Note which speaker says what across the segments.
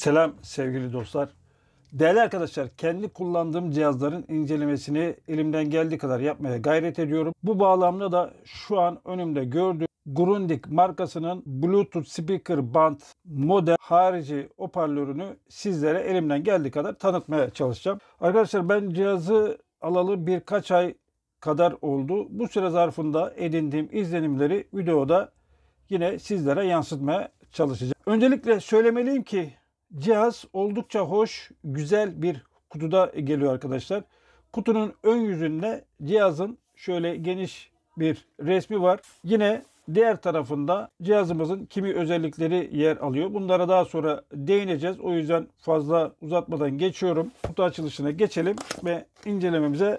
Speaker 1: Selam sevgili dostlar. Değerli arkadaşlar, kendi kullandığım cihazların incelemesini elimden geldiği kadar yapmaya gayret ediyorum. Bu bağlamda da şu an önümde gördüğüm Grundig markasının Bluetooth speaker band model harici hoparlörünü sizlere elimden geldiği kadar tanıtmaya çalışacağım. Arkadaşlar ben cihazı alalı birkaç ay kadar oldu. Bu süre zarfında edindiğim izlenimleri videoda yine sizlere yansıtmaya çalışacağım. Öncelikle söylemeliyim ki Cihaz oldukça hoş, güzel bir kutuda geliyor arkadaşlar. Kutunun ön yüzünde cihazın şöyle geniş bir resmi var. Yine diğer tarafında cihazımızın kimi özellikleri yer alıyor. Bunlara daha sonra değineceğiz. O yüzden fazla uzatmadan geçiyorum. Kutu açılışına geçelim ve incelememize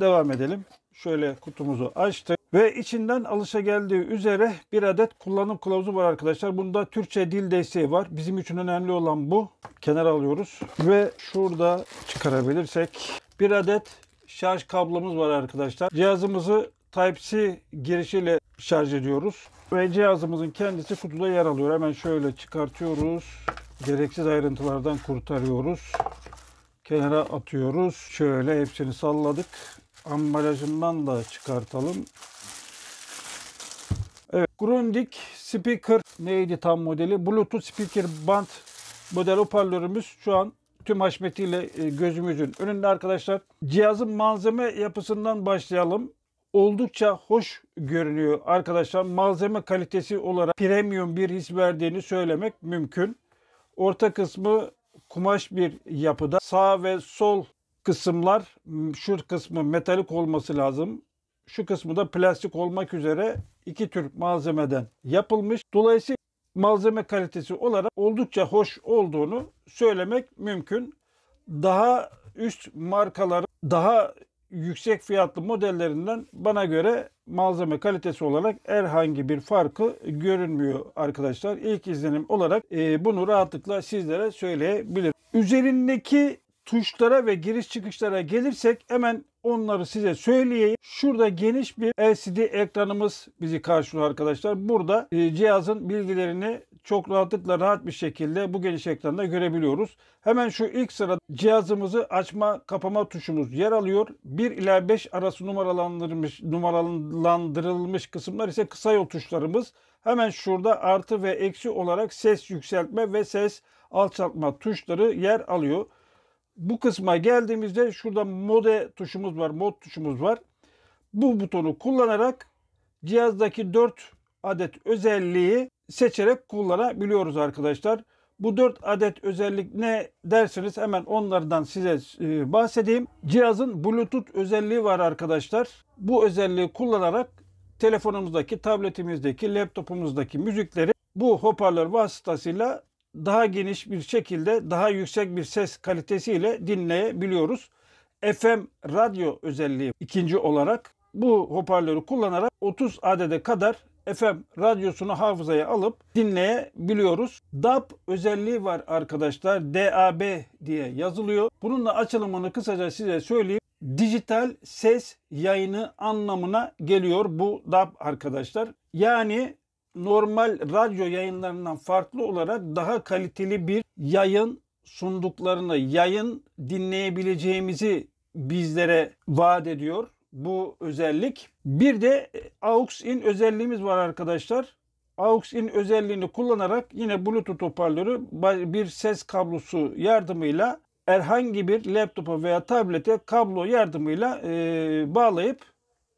Speaker 1: devam edelim şöyle kutumuzu açtık ve içinden alışa geldiği üzere bir adet kullanım kılavuzu var arkadaşlar. Bunda Türkçe dil desteği var. Bizim için önemli olan bu. Kenara alıyoruz ve şurada çıkarabilirsek bir adet şarj kablomuz var arkadaşlar. Cihazımızı Type-C girişiyle şarj ediyoruz. Ve cihazımızın kendisi kutuda yer alıyor. Hemen şöyle çıkartıyoruz. Gereksiz ayrıntılardan kurtarıyoruz. Kenara atıyoruz. Şöyle hepsini salladık ambalajından da çıkartalım. Evet, Grundig Speaker neydi tam modeli? Bluetooth Speaker Band model hoparlörümüz şu an tüm haşmetiyle e, gözümüzün önünde arkadaşlar. Cihazın malzeme yapısından başlayalım. Oldukça hoş görünüyor arkadaşlar. Malzeme kalitesi olarak premium bir his verdiğini söylemek mümkün. Orta kısmı kumaş bir yapıda. Sağ ve sol kısımlar şu kısmı metalik olması lazım. Şu kısmı da plastik olmak üzere iki tür malzemeden yapılmış. Dolayısıyla malzeme kalitesi olarak oldukça hoş olduğunu söylemek mümkün. Daha üst markaların daha yüksek fiyatlı modellerinden bana göre malzeme kalitesi olarak herhangi bir farkı görünmüyor arkadaşlar. İlk izlenim olarak e, bunu rahatlıkla sizlere söyleyebilirim. Üzerindeki tuşlara ve giriş çıkışlara gelirsek hemen onları size söyleyeyim. Şurada geniş bir LCD ekranımız bizi karşılıyor arkadaşlar. Burada e, cihazın bilgilerini çok rahatlıkla rahat bir şekilde bu geniş ekranda görebiliyoruz. Hemen şu ilk sırada cihazımızı açma kapama tuşumuz yer alıyor. 1 ila 5 arası numaralandırılmış, numaralandırılmış kısımlar ise kısa yol tuşlarımız. Hemen şurada artı ve eksi olarak ses yükseltme ve ses alçaltma tuşları yer alıyor bu kısma geldiğimizde şurada mode tuşumuz var, mod tuşumuz var. Bu butonu kullanarak cihazdaki 4 adet özelliği seçerek kullanabiliyoruz arkadaşlar. Bu 4 adet özellik ne derseniz hemen onlardan size e, bahsedeyim. Cihazın Bluetooth özelliği var arkadaşlar. Bu özelliği kullanarak telefonumuzdaki, tabletimizdeki, laptopumuzdaki müzikleri bu hoparlör vasıtasıyla daha geniş bir şekilde daha yüksek bir ses kalitesiyle dinleyebiliyoruz. FM radyo özelliği ikinci olarak bu hoparlörü kullanarak 30 adede kadar FM radyosunu hafızaya alıp dinleyebiliyoruz. DAB özelliği var arkadaşlar. DAB diye yazılıyor. Bunun da açılımını kısaca size söyleyeyim. Dijital ses yayını anlamına geliyor bu DAB arkadaşlar. Yani normal radyo yayınlarından farklı olarak daha kaliteli bir yayın sunduklarını, yayın dinleyebileceğimizi bizlere vaat ediyor bu özellik. Bir de e, AUX-in özelliğimiz var arkadaşlar. AUX-in özelliğini kullanarak yine Bluetooth hoparlörü bir ses kablosu yardımıyla herhangi bir laptopa veya tablete kablo yardımıyla e, bağlayıp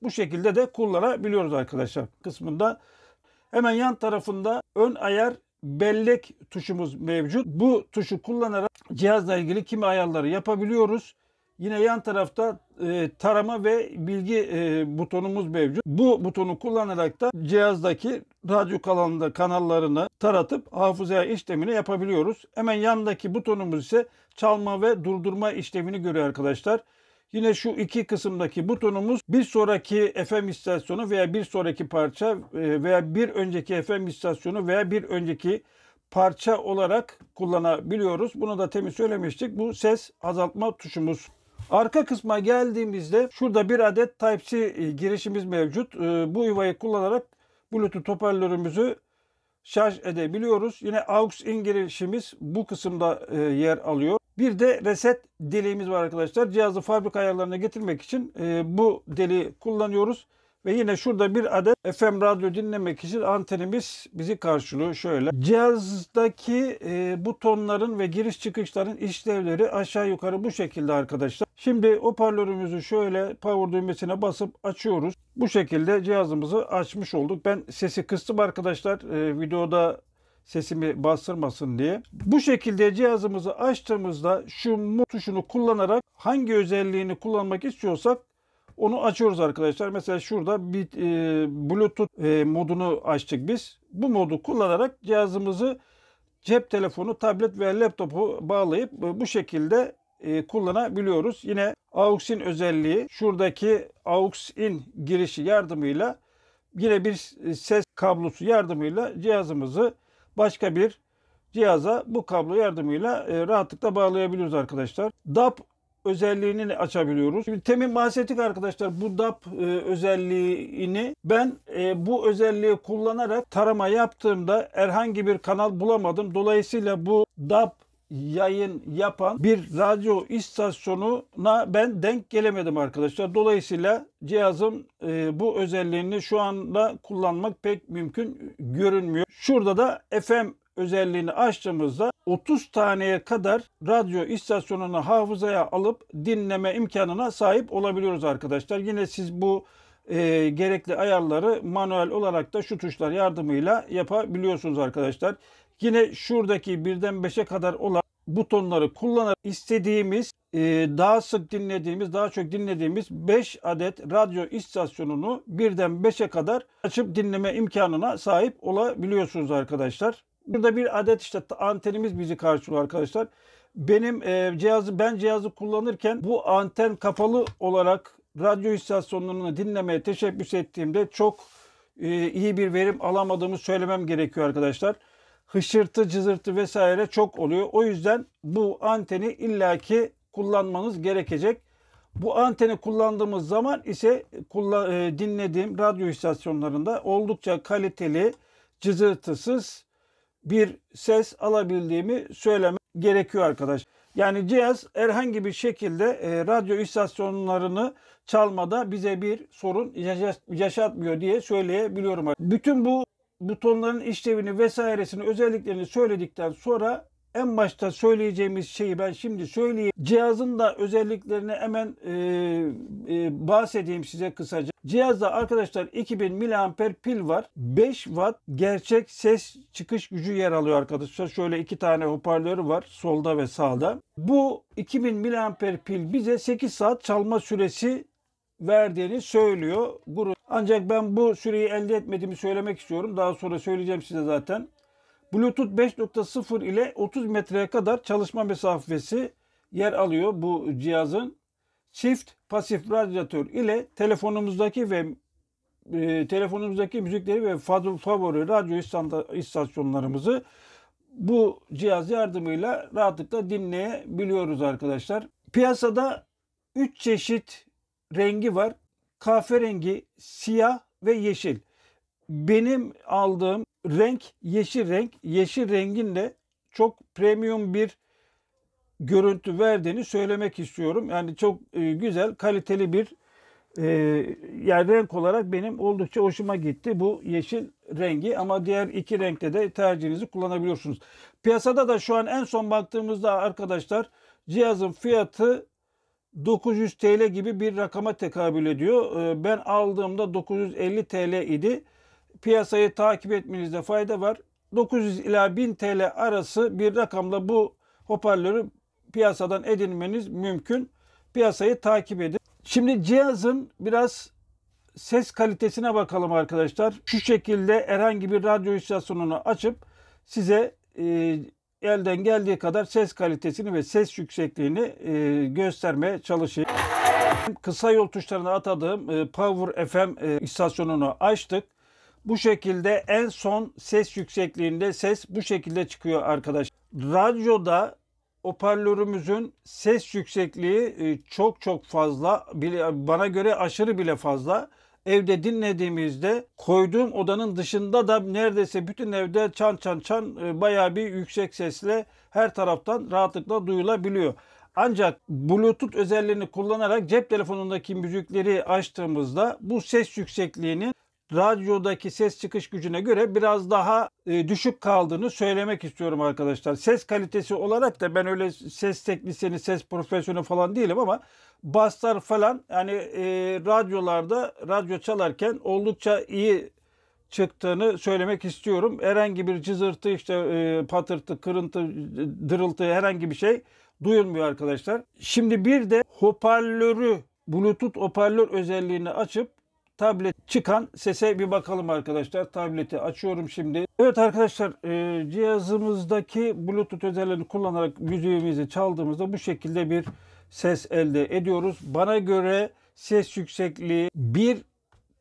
Speaker 1: bu şekilde de kullanabiliyoruz arkadaşlar kısmında Hemen yan tarafında ön ayar bellek tuşumuz mevcut. Bu tuşu kullanarak cihazla ilgili kimi ayarları yapabiliyoruz. Yine yan tarafta e, tarama ve bilgi e, butonumuz mevcut. Bu butonu kullanarak da cihazdaki radyo kanalında kanallarını taratıp hafızaya işlemini yapabiliyoruz. Hemen yandaki butonumuz ise çalma ve durdurma işlemini görüyor arkadaşlar. Yine şu iki kısımdaki butonumuz bir sonraki FM istasyonu veya bir sonraki parça e, veya bir önceki FM istasyonu veya bir önceki parça olarak kullanabiliyoruz. Bunu da temiz söylemiştik. Bu ses azaltma tuşumuz. Arka kısma geldiğimizde şurada bir adet Type-C e, girişimiz mevcut. E, bu yuvayı kullanarak Bluetooth hoparlörümüzü şarj edebiliyoruz. Yine AUX in girişimiz bu kısımda yer alıyor. Bir de reset deliğimiz var arkadaşlar. Cihazı fabrika ayarlarına getirmek için e, bu deliği kullanıyoruz. Ve yine şurada bir adet FM radyo dinlemek için antenimiz bizi karşılıyor şöyle. Cihazdaki e, butonların ve giriş çıkışların işlevleri aşağı yukarı bu şekilde arkadaşlar. Şimdi hoparlörümüzü şöyle power düğmesine basıp açıyoruz. Bu şekilde cihazımızı açmış olduk. Ben sesi kıstım arkadaşlar. E, videoda sesimi bastırmasın diye. Bu şekilde cihazımızı açtığımızda şu mu tuşunu kullanarak hangi özelliğini kullanmak istiyorsak onu açıyoruz arkadaşlar. Mesela şurada bir e, Bluetooth e, modunu açtık biz. Bu modu kullanarak cihazımızı cep telefonu, tablet ve laptopu bağlayıp e, bu şekilde e, kullanabiliyoruz. Yine AUX'in özelliği şuradaki AUX-in girişi yardımıyla yine bir e, ses kablosu yardımıyla cihazımızı başka bir cihaza bu kablo yardımıyla e, rahatlıkla bağlayabiliyoruz arkadaşlar. DAP özelliğini açabiliyoruz. Şimdi temin bahsettik arkadaşlar bu DAP e, özelliğini ben e, bu özelliği kullanarak tarama yaptığımda herhangi bir kanal bulamadım. Dolayısıyla bu DAP yayın yapan bir radyo istasyonuna ben denk gelemedim arkadaşlar. Dolayısıyla cihazım e, bu özelliğini şu anda kullanmak pek mümkün görünmüyor. Şurada da FM özelliğini açtığımızda 30 taneye kadar radyo istasyonunu hafızaya alıp dinleme imkanına sahip olabiliyoruz arkadaşlar. Yine siz bu e, gerekli ayarları manuel olarak da şu tuşlar yardımıyla yapabiliyorsunuz arkadaşlar. Yine şuradaki birden 5'e kadar olan butonları kullanarak istediğimiz, e, daha sık dinlediğimiz, daha çok dinlediğimiz 5 adet radyo istasyonunu birden 5'e kadar açıp dinleme imkanına sahip olabiliyorsunuz arkadaşlar. Burada bir adet işte antenimiz bizi karşılıyor arkadaşlar. Benim e, cihazı ben cihazı kullanırken bu anten kapalı olarak radyo istasyonlarını dinlemeye teşebbüs ettiğimde çok e, iyi bir verim alamadığımı söylemem gerekiyor arkadaşlar hışırtı, cızırtı vesaire çok oluyor. O yüzden bu anteni illaki kullanmanız gerekecek. Bu anteni kullandığımız zaman ise e, dinlediğim radyo istasyonlarında oldukça kaliteli, cızırtısız bir ses alabildiğimi söylemek gerekiyor arkadaş. Yani cihaz herhangi bir şekilde e, radyo istasyonlarını çalmada bize bir sorun yaşatmıyor diye söyleyebiliyorum. Bütün bu butonların işlevini vesairesini özelliklerini söyledikten sonra en başta söyleyeceğimiz şeyi ben şimdi söyleyeyim. Cihazın da özelliklerini hemen e, e, bahsedeyim size kısaca. Cihazda arkadaşlar 2000 mAh pil var. 5 watt gerçek ses çıkış gücü yer alıyor arkadaşlar. Şöyle iki tane hoparlörü var solda ve sağda. Bu 2000 mAh pil bize 8 saat çalma süresi verdiğini söylüyor guru. Ancak ben bu süreyi elde etmediğimi söylemek istiyorum. Daha sonra söyleyeceğim size zaten. Bluetooth 5.0 ile 30 metreye kadar çalışma mesafesi yer alıyor bu cihazın. Çift pasif radyatör ile telefonumuzdaki ve e, telefonumuzdaki müzikleri ve favori radyo istasyonlarımızı bu cihaz yardımıyla rahatlıkla dinleyebiliyoruz arkadaşlar. Piyasada 3 çeşit rengi var. Kahverengi, siyah ve yeşil. Benim aldığım renk yeşil renk. Yeşil rengin de çok premium bir görüntü verdiğini söylemek istiyorum. Yani çok e, güzel, kaliteli bir e, yani renk olarak benim oldukça hoşuma gitti bu yeşil rengi ama diğer iki renkte de tercihinizi kullanabiliyorsunuz. Piyasada da şu an en son baktığımızda arkadaşlar cihazın fiyatı 900 TL gibi bir rakama tekabül ediyor. Ee, ben aldığımda 950 TL idi. Piyasayı takip etmenizde fayda var. 900 ila 1000 TL arası bir rakamla bu hoparlörü piyasadan edinmeniz mümkün. Piyasayı takip edin. Şimdi cihazın biraz ses kalitesine bakalım arkadaşlar. Şu şekilde herhangi bir radyo istasyonunu açıp size e, elden geldiği kadar ses kalitesini ve ses yüksekliğini e, göstermeye çalışayım. Kısa yol tuşlarına atadığım e, Power FM e, istasyonunu açtık. Bu şekilde en son ses yüksekliğinde ses bu şekilde çıkıyor arkadaş. Radyoda hoparlörümüzün ses yüksekliği e, çok çok fazla bile, bana göre aşırı bile fazla evde dinlediğimizde koyduğum odanın dışında da neredeyse bütün evde çan çan çan e, bayağı bir yüksek sesle her taraftan rahatlıkla duyulabiliyor. Ancak Bluetooth özelliğini kullanarak cep telefonundaki müzikleri açtığımızda bu ses yüksekliğinin radyodaki ses çıkış gücüne göre biraz daha e, düşük kaldığını söylemek istiyorum arkadaşlar. Ses kalitesi olarak da ben öyle ses teknisyeni, ses profesyonu falan değilim ama baslar falan yani e, radyolarda radyo çalarken oldukça iyi çıktığını söylemek istiyorum. Herhangi bir cızırtı, işte e, patırtı, kırıntı, dırıltı herhangi bir şey duyulmuyor arkadaşlar. Şimdi bir de hoparlörü, Bluetooth hoparlör özelliğini açıp tablet çıkan sese bir bakalım arkadaşlar. Tableti açıyorum şimdi. Evet arkadaşlar e, cihazımızdaki bluetooth özelliğini kullanarak müziğimizi çaldığımızda bu şekilde bir ses elde ediyoruz. Bana göre ses yüksekliği bir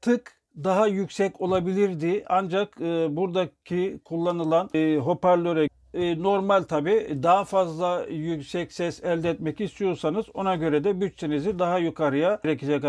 Speaker 1: tık daha yüksek olabilirdi. Ancak e, buradaki kullanılan e, hoparlöre e, normal tabi daha fazla yüksek ses elde etmek istiyorsanız ona göre de bütçenizi daha yukarıya gerekecek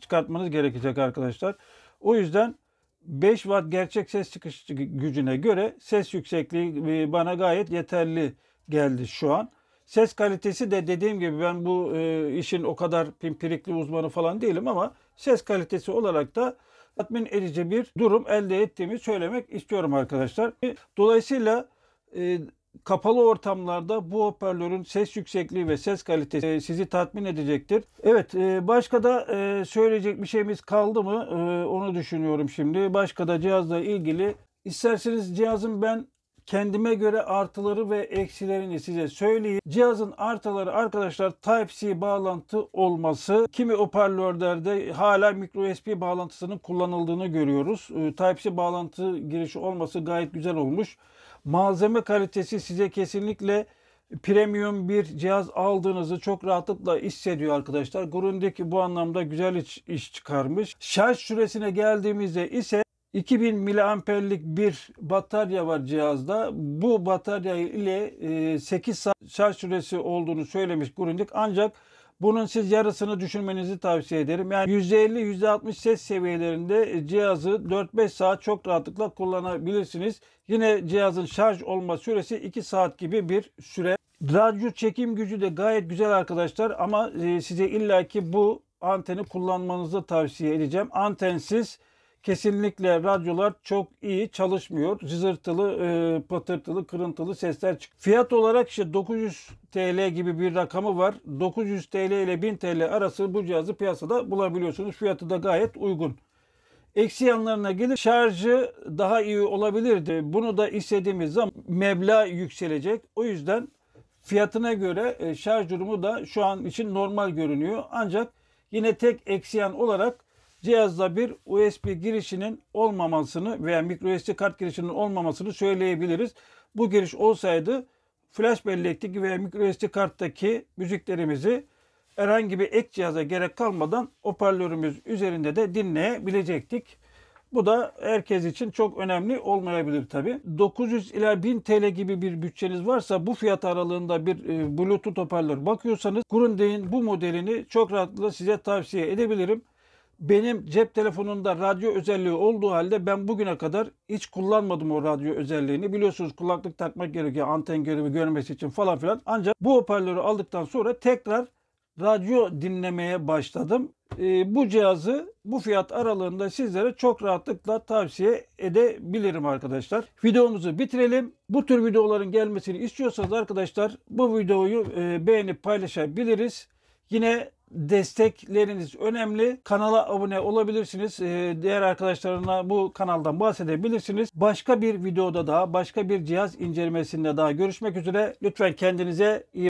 Speaker 1: çıkartmanız gerekecek arkadaşlar. O yüzden 5 watt gerçek ses çıkış gücüne göre ses yüksekliği e, bana gayet yeterli geldi şu an. Ses kalitesi de dediğim gibi ben bu e, işin o kadar pimpirikli uzmanı falan değilim ama ses kalitesi olarak da tatmin edici bir durum elde ettiğimi söylemek istiyorum arkadaşlar. Dolayısıyla e, kapalı ortamlarda bu hoparlörün ses yüksekliği ve ses kalitesi e, sizi tatmin edecektir. Evet e, başka da e, söyleyecek bir şeyimiz kaldı mı onu düşünüyorum şimdi. Başka da cihazla ilgili İsterseniz cihazın ben kendime göre artıları ve eksilerini size söyleyeyim. Cihazın artıları arkadaşlar Type-C bağlantı olması. Kimi hoparlörlerde hala micro USB bağlantısının kullanıldığını görüyoruz. Type-C bağlantı girişi olması gayet güzel olmuş. Malzeme kalitesi size kesinlikle premium bir cihaz aldığınızı çok rahatlıkla hissediyor arkadaşlar. Grundig bu anlamda güzel iş, iş çıkarmış. Şarj süresine geldiğimizde ise 2000 miliamperlik bir batarya var cihazda. Bu batarya ile 8 e, saat şarj süresi olduğunu söylemiş Grundig. Ancak bunun siz yarısını düşünmenizi tavsiye ederim. Yani %50-%60 ses seviyelerinde cihazı 4-5 saat çok rahatlıkla kullanabilirsiniz. Yine cihazın şarj olma süresi 2 saat gibi bir süre. Radyo çekim gücü de gayet güzel arkadaşlar ama e, size illaki bu anteni kullanmanızı tavsiye edeceğim. Antensiz kesinlikle radyolar çok iyi çalışmıyor. Cızırtılı, e, patırtılı, kırıntılı sesler çıkıyor. Fiyat olarak işte 900 TL gibi bir rakamı var. 900 TL ile 1000 TL arası bu cihazı piyasada bulabiliyorsunuz. Fiyatı da gayet uygun. Eksi yanlarına gelir şarjı daha iyi olabilirdi. Bunu da istediğimiz zaman meblağ yükselecek. O yüzden fiyatına göre e, şarj durumu da şu an için normal görünüyor. Ancak yine tek eksiyen olarak cihazda bir USB girişinin olmamasını veya micro SD kart girişinin olmamasını söyleyebiliriz. Bu giriş olsaydı flash bellekteki veya microSD karttaki müziklerimizi herhangi bir ek cihaza gerek kalmadan hoparlörümüz üzerinde de dinleyebilecektik. Bu da herkes için çok önemli olmayabilir tabi. 900 ila 1000 TL gibi bir bütçeniz varsa bu fiyat aralığında bir e, Bluetooth hoparlör bakıyorsanız Grundy'in bu modelini çok rahatlıkla size tavsiye edebilirim benim cep telefonunda radyo özelliği olduğu halde ben bugüne kadar hiç kullanmadım o radyo özelliğini. Biliyorsunuz kulaklık takmak gerekiyor anten görevi görmesi için falan filan. Ancak bu hoparlörü aldıktan sonra tekrar radyo dinlemeye başladım. E, bu cihazı bu fiyat aralığında sizlere çok rahatlıkla tavsiye edebilirim arkadaşlar. Videomuzu bitirelim. Bu tür videoların gelmesini istiyorsanız arkadaşlar bu videoyu e, beğenip paylaşabiliriz. Yine destekleriniz önemli. Kanala abone olabilirsiniz. Ee, diğer arkadaşlarına bu kanaldan bahsedebilirsiniz. Başka bir videoda daha, başka bir cihaz incelemesinde daha görüşmek üzere. Lütfen kendinize iyi